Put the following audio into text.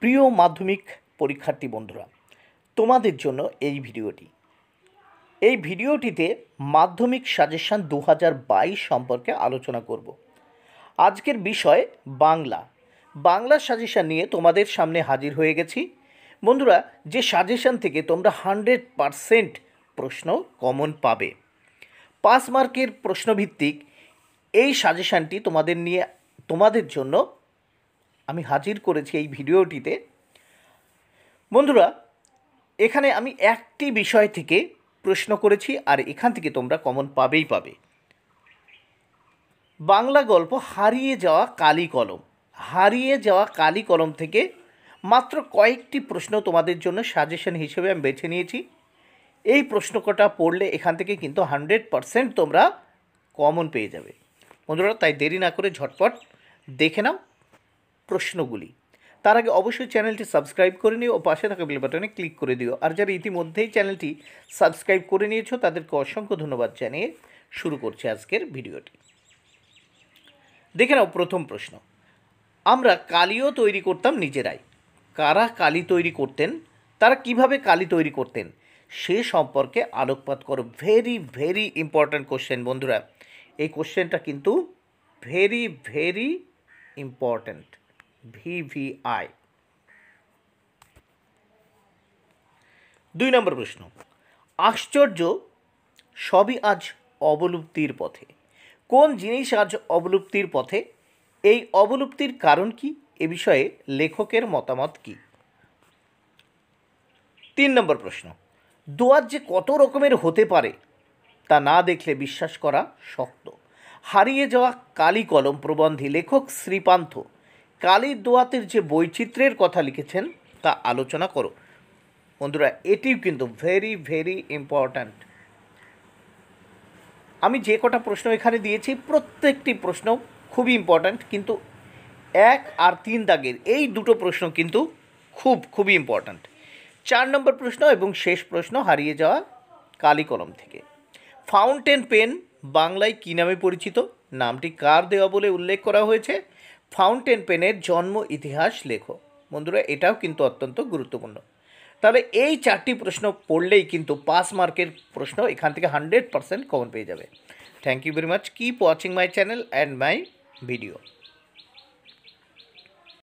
প্রিয় মাধ্যমিক পরীক্ষার্থী বন্ধুরা তোমাদের জন্য এই ভিডিওটি এই ভিডিওটিতে মাধ্যমিক সাজেশান দু সম্পর্কে আলোচনা করব আজকের বিষয় বাংলা বাংলা সাজেশান নিয়ে তোমাদের সামনে হাজির হয়ে গেছি বন্ধুরা যে সাজেশান থেকে তোমরা হান্ড্রেড পারসেন্ট প্রশ্ন কমন পাবে পাঁচ মার্কের প্রশ্নভিত্তিক এই সাজেশানটি তোমাদের নিয়ে তোমাদের জন্য আমি হাজির করেছি এই ভিডিওটিতে বন্ধুরা এখানে আমি একটি বিষয় থেকে প্রশ্ন করেছি আর এখান থেকে তোমরা কমন পাবেই পাবে বাংলা গল্প হারিয়ে যাওয়া কালি কলম হারিয়ে যাওয়া কালি কলম থেকে মাত্র কয়েকটি প্রশ্ন তোমাদের জন্য সাজেশন হিসেবে আমি বেছে নিয়েছি এই প্রশ্ন কটা পড়লে এখান থেকে কিন্তু হান্ড্রেড পারসেন্ট তোমরা কমন পেয়ে যাবে বন্ধুরা তাই দেরি না করে ঝটপট দেখে নাও প্রশ্নগুলি তার আগে অবশ্যই চ্যানেলটি সাবস্ক্রাইব করে নিও ও পাশে থাকা বেল বাটনে ক্লিক করে দিও আর যারা ইতিমধ্যেই চ্যানেলটি সাবস্ক্রাইব করে নিয়েছো তাদেরকে অসংখ্য ধন্যবাদ জানিয়ে শুরু করছে আজকের ভিডিওটি দেখে নাও প্রথম প্রশ্ন আমরা কালিও তৈরি করতাম নিজেরাই কারা কালি তৈরি করতেন তারা কিভাবে কালি তৈরি করতেন সে সম্পর্কে আলোকপাত করো ভেরি ভেরি ইম্পর্ট্যান্ট কোশ্চেন বন্ধুরা এই কোশ্চেনটা কিন্তু ভেরি ভেরি ইম্পর্ট্যান্ট ভিভিআই দুই নম্বর প্রশ্ন আশ্চর্য সবই আজ অবলুপ্তির পথে কোন জিনিস আজ অবলুপ্তির পথে এই অবলুপ্তির কারণ কি এ বিষয়ে লেখকের মতামত কি তিন নম্বর প্রশ্ন দোয়াত যে কত রকমের হতে পারে তা না দেখলে বিশ্বাস করা শক্ত হারিয়ে যাওয়া কালি কলম প্রবন্ধে লেখক শ্রীপান্থ কালির দোয়াতের যে বৈচিত্র্যের কথা লিখেছেন তা আলোচনা করো বন্ধুরা এটিও কিন্তু ভেরি ভেরি ইম্পর্ট্যান্ট আমি যে কটা প্রশ্ন এখানে দিয়েছি প্রত্যেকটি প্রশ্ন খুবই ইম্পর্ট্যান্ট কিন্তু এক আর তিন দাগের এই দুটো প্রশ্ন কিন্তু খুব খুবই ইম্পর্ট্যান্ট চার নম্বর প্রশ্ন এবং শেষ প্রশ্ন হারিয়ে যাওয়া কালী কলম থেকে ফাউন্টেন পেন বাংলায় কী নামে পরিচিত নামটি কার দেওয়া বলে উল্লেখ করা হয়েছে ফাউন্টেন পেনের জন্ম ইতিহাস লেখো বন্ধুরা এটাও কিন্তু অত্যন্ত গুরুত্বপূর্ণ তাহলে এই চারটি প্রশ্ন পড়লেই কিন্তু পাস মার্কের প্রশ্ন এখান থেকে হান্ড্রেড পারসেন্ট কমন পেয়ে যাবে thank you very much keep watching my channel and my video